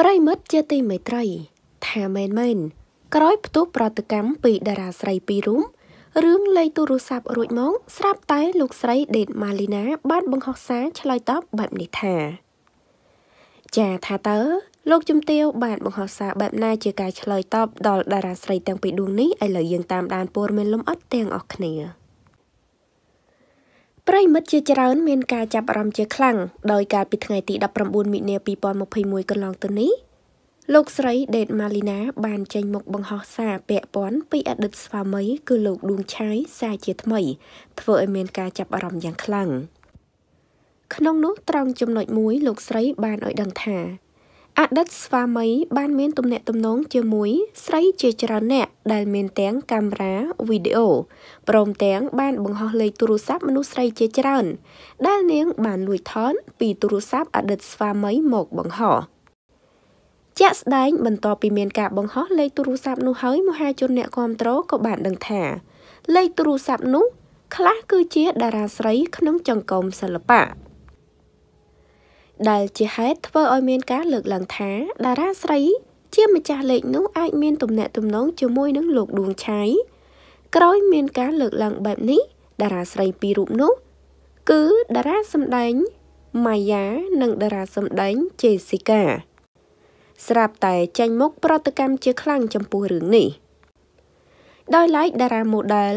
ប្រិមិត្តជាទីមេត្រីថាមែនមែនក្រោយផ្ទុះប្រតិកម្មពីតារាស្រីពីររូបរឿងលេខទូរស័ព្ទរួចមកស្រាប់តែលោកស្រីដេតម៉ាលីណា បានបង្ហោះសារឆ្លើយតបបែបនេះថាចាថាតើលោកជំទាវបានបង្ហោះសារបែបណាជាការឆ្លើយតបដល់តារាស្រីទាំងពីរដួងនេះឥឡូវយើងតាមដានព័ត៌មានលំអិតទាំងអស់គ្នា។រិមិត្តជាច្រើនមានការចាប់អារម្មណ៍ជាខ្លាំងដោយកាលពីថ្ងៃទី19មិនិនា2021កន្លងទៅនេះលោកស្រីដេតម៉ាលីណា បាន ចេញមុខបង្ហោះសារពាក់ព័ន្ធពីអតីតស្វាមី គឺលោកដួងឆាយសារជាថ្មី ធ្វើឲ្យមានការចាប់អារម្មណ៍យ៉ាងខ្លាំងក្នុងនោះត្រង់ចំណុចមួយលោកស្រី បានឲ្យដឹងថាអតីតស្វាមីបានមានទំនាក់ទំនងជាមួយស្រីជាច្រើនអ្នកដែលមានទាំងកាមេរ៉ាវីដេអូព្រមទាំងបានបង្ហោះលេខទូរស័ព្ទមនុស្សស្រីជាច្រើន ដែលនាងបានលួចថតពីទូរស័ព្ទអតីតស្វាមីមកបង្ហោះជាក់ស្ដែង បន្ទាប់ពីមានការបង្ហោះលេខទូរស័ព្ទនោះហើយមហាជនអ្នកគ្រប់គ្រងក៏បានដឹងថាលេខទូរស័ព្ទនោះ ខ្លះគឺជា តារាស្រីក្នុងចង្កូមសិល្បៈដែលជាហេតុធ្វើឲ្យមានការលើកឡើងថាតារាស្រីជាម្ចាស់លេខនោះអាចមានទំនាក់ទំនងជាមួយនឹងលោកដួងឆៃក្រោយមានការលើកឡើងបែបនេះតារាស្រីពីររូបនោះ គឺតារាសម្ដែងម៉ាយ៉ានិងតារាសម្ដែងជេស៊ីកា ស្រាប់តែចាញ់មុខប្រតិកម្មជាខ្លាំងចំពោះរឿងនេះដោយឡែកតារាម៉ូដែល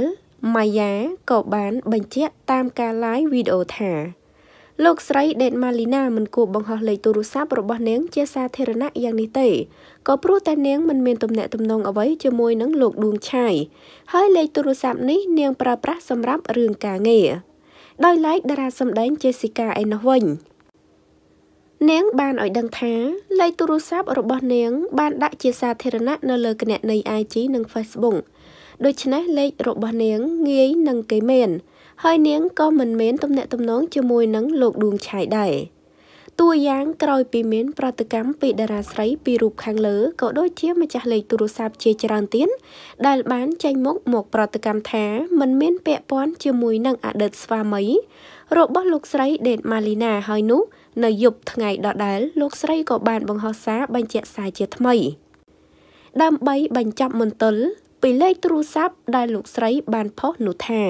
ម៉ាយ៉ាក៏បានបញ្ជាក់តាមការ live វីដេអូថាលោកស្រីដេតម៉ាលីណាមិនគួរបង្ហោះលេខទូរស័ព្ទរបស់នាងជាសាធារណៈយ៉ាងនេះទេក៏ព្រោះតែនាងមិនមានទំនាក់ទំនងអ្វីជាមួយនឹងលោកឌួងឆៃហើយលេខទូរស័ព្ទនេះ នាង ប្រើប្រាស់សម្រាប់រឿងការងារដោយឡែកតារាសម្ដែង Jessica ឯនោះវិញនាងបានឲ្យដឹងថាលេខទូរស័ព្ទរបស់នាងបានដាក់ជាសាធារណៈនៅលើគណនី IG និង Facebook ដូច្នេះលេខរបស់នាងងាយនឹងគេមាន។ហើយនាងក៏មិនមានទំនាក់ទំនងជាមួយនឹងលោកឌួងឆៃដែរតួយ៉ាងក្រោយពីមាន ប្រតិកម្មពីតារាស្រីពីរូបខាងលើក៏ដូចជាម្ចាស់លេខទូរស័ព្ទជាច្រើនទៀតដែលបានចេញមុខមកប្រតិកម្មថាមិនមានពាក់ព័ន្ធជាមួយនឹងអតីតស្វាមី របស់លោកស្រីដេតម៉ាលីណាហើយនោះ នៅយប់ថ្ងៃដដែលលោកស្រីក៏បានបង្ហោះសារបញ្ជាក់សារជាថ្មីដើម្បីបញ្ចប់មន្ទិលពីលេខទូរស័ព្ទដែលលោកស្រីបានផុសនោះថា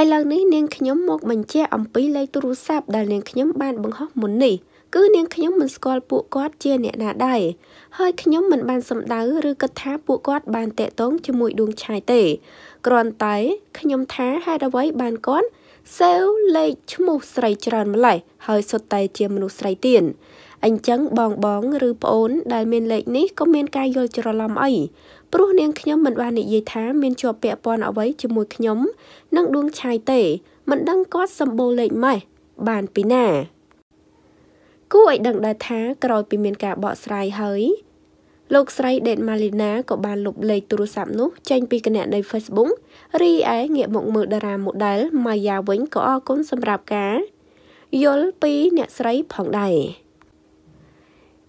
ឥឡូវនេះនាងខ្ញុំមកបញ្ជាក់អំពីលេខទូរស័ព្ទដែលនាងខ្ញុំបានបង្ហោះមុននេះគឺនាងខ្ញុំមិនស្គាល់ពួកគាត់ជាអ្នកណាដែរហើយខ្ញុំមិនបានសម្ដៅឬគិតថាពួកគាត់បានតាក់ទងជាមួយដួងឆាយទេគ្រាន់តែខ្ញុំថាហេតុអ្វីបានគាត់សេវលេខឈ្មោះស្រីច្រើនម្ល៉េះហើយសុទ្ធតែជាមនុស្សស្រីទៀតអញ្ចឹងបងបងឬប្អូនដែលមានលេខនេះក៏មានការយល់ច្រឡំអីព្រោះនាងខ្ញុំមិនបាននិយាយថាមានជាប់ពាក់ព័ន្ធអ្វីជាមួយខ្ញុំនិងដួងឆាយទេ មិនដឹងគាត់សម្បូរលេខម៉េះបានពីណា គួរឲ្យដឹងដែរថាក្រោយ ពីមានការបកស្រាយហើយលោកស្រីដេតម៉ាលីណាក៏បានលុបលេខទូរស័ព្ទនោះចេញពីគណនី Facebook រីឯងាកមកមើលតារាម៉ូដែលម៉ាយ៉ាវិញក៏អរគុណសម្រាប់ការយល់ពីអ្នកស្រីផងដែរ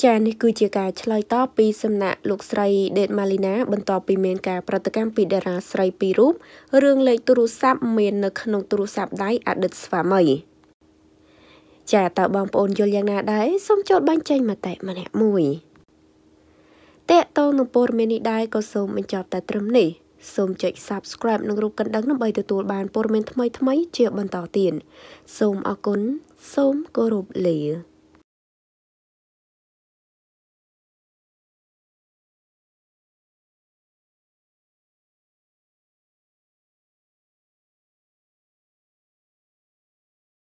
ចានេះគឺជាការឆ្លើយតបពីសំណាក់លោកស្រីដេតម៉ាលីណាបន្ទាប់ពីមានការប្រតិកម្មពីតារាស្រីពីររូបរឿងលេខទូរស័ព្ទមាននៅក្នុងទូរស័ព្ទដៃអតីតស្វាមីចាតើបងប្អូនយល់យ៉ាងណាដែរសូមចុចបាញ់ចេញមតិម្នាក់មួយតេតតងនឹងព័ត៌មាននេះដែរក៏សូមបញ្ចប់តែត្រឹមនេះសូមចុច Subscribe និងរូបកណ្ដឹងដើម្បីទទួលបានព័ត៌មានថ្មីៗជាបន្តទៀតសូមអរគុណសូមគោរពលា